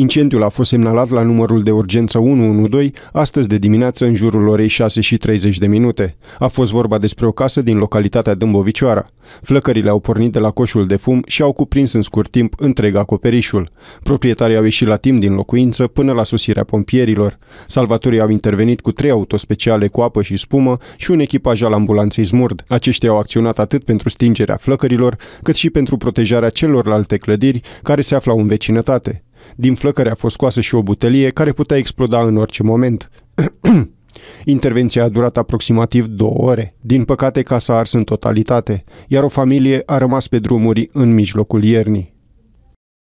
Incendiul a fost semnalat la numărul de urgență 112 astăzi de dimineață în jurul orei 6 și 30 de minute. A fost vorba despre o casă din localitatea Dâmbovicioara. Flăcările au pornit de la coșul de fum și au cuprins în scurt timp întreg acoperișul. Proprietarii au ieșit la timp din locuință până la sosirea pompierilor. Salvatorii au intervenit cu trei autospeciale cu apă și spumă și un echipaj al ambulanței Zmurd. Aceștia au acționat atât pentru stingerea flăcărilor, cât și pentru protejarea celorlalte clădiri care se aflau în vecinătate. Din flăcări a fost scoasă și o butelie care putea exploda în orice moment. Intervenția a durat aproximativ două ore. Din păcate, casa a ars în totalitate, iar o familie a rămas pe drumuri în mijlocul iernii.